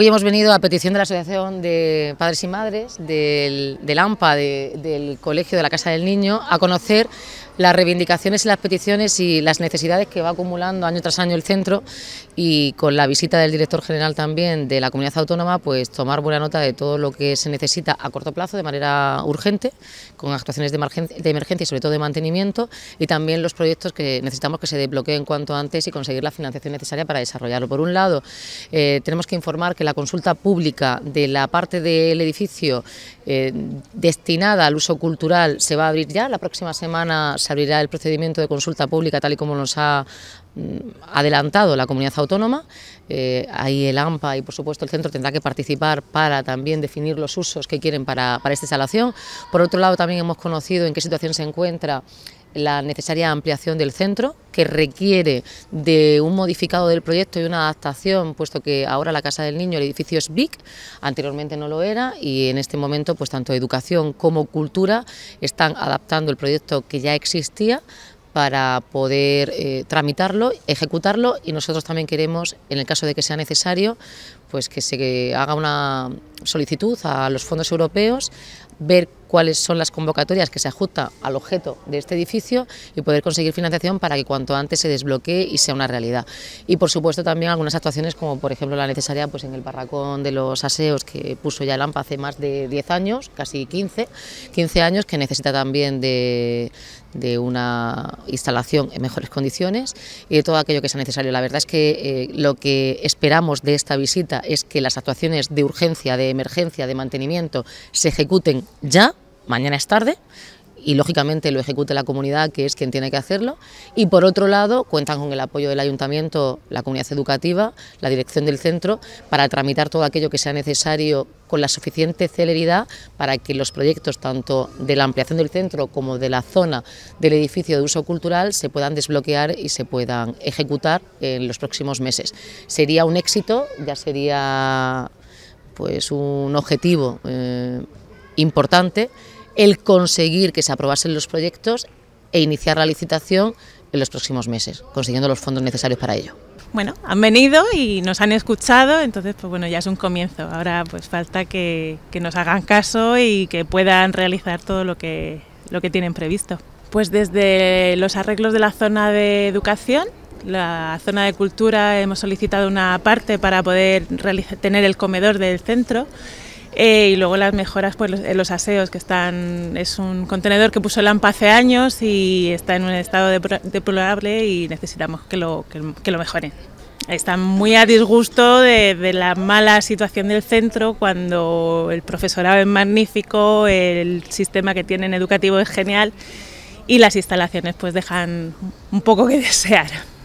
Hoy hemos venido a petición de la Asociación de Padres y Madres, del, AMPA, del Colegio de la Casa del Niño, a conocer las reivindicaciones y las peticiones y las necesidades que va acumulando año tras año el centro y con la visita del director general también de la comunidad autónoma, pues tomar buena nota de todo lo que se necesita a corto plazo de manera urgente, con actuaciones de emergencia, y sobre todo de mantenimiento y también los proyectos que necesitamos que se desbloqueen cuanto antes y conseguir la financiación necesaria para desarrollarlo. Por un lado, eh, tenemos que informar que la consulta pública de la parte del edificio eh, destinada al uso cultural se va a abrir ya. La próxima semana se abrirá el procedimiento de consulta pública, tal y como nos ha Mm, adelantado la comunidad autónoma, eh, ahí el AMPA y por supuesto el centro tendrá que participar para también definir los usos que quieren para, esta instalación. Por otro lado también hemos conocido en qué situación se encuentra la necesaria ampliación del centro, que requiere de un modificado del proyecto y una adaptación, puesto que ahora la Casa del Niño, el edificio es BIC, anteriormente no lo era, y en este momento pues tanto educación como cultura están adaptando el proyecto que ya existía para poder eh, tramitarlo, ejecutarlo y nosotros también queremos, en el caso de que sea necesario, pues que se haga una solicitud a los fondos europeos, ver cuáles son las convocatorias que se ajustan al objeto de este edificio y poder conseguir financiación para que cuanto antes se desbloquee y sea una realidad. Y por supuesto también algunas actuaciones como por ejemplo la necesaria pues en el barracón de los aseos que puso ya el AMPA hace más de 10 años, casi 15, 15 años, que necesita también de, una instalación en mejores condiciones y de todo aquello que sea necesario. La verdad es que eh, lo que esperamos de esta visita es que las actuaciones de urgencia, de emergencia, de mantenimiento se ejecuten ya, mañana es tarde, y lógicamente lo ejecute la comunidad, que es quien tiene que hacerlo. Y por otro lado, cuentan con el apoyo del ayuntamiento, la comunidad educativa, la dirección del centro, para tramitar todo aquello que sea necesario con la suficiente celeridad para que los proyectos tanto de la ampliación del centro como de la zona del edificio de uso cultural se puedan desbloquear y se puedan ejecutar en los próximos meses. Sería un éxito, ya sería pues un objetivo eh, importante el conseguir que se aprobasen los proyectos e iniciar la licitación en los próximos meses, consiguiendo los fondos necesarios para ello. Bueno, han venido y nos han escuchado, entonces pues bueno, ya es un comienzo. Ahora pues falta que, que nos hagan caso y que puedan realizar todo lo que, lo que tienen previsto. Pues desde los arreglos de la zona de educación, la zona de cultura, hemos solicitado una parte para poder tener el comedor del centro eh, y luego las mejoras, en pues, eh, los, aseos, que están. Es un contenedor que puso AMPA hace años y está en un estado deplorable y necesitamos que lo, que, lo mejoren. Están muy a disgusto de, de, la mala situación del centro cuando el profesorado es magnífico, el sistema que tienen educativo es genial y las instalaciones pues dejan un poco que desear.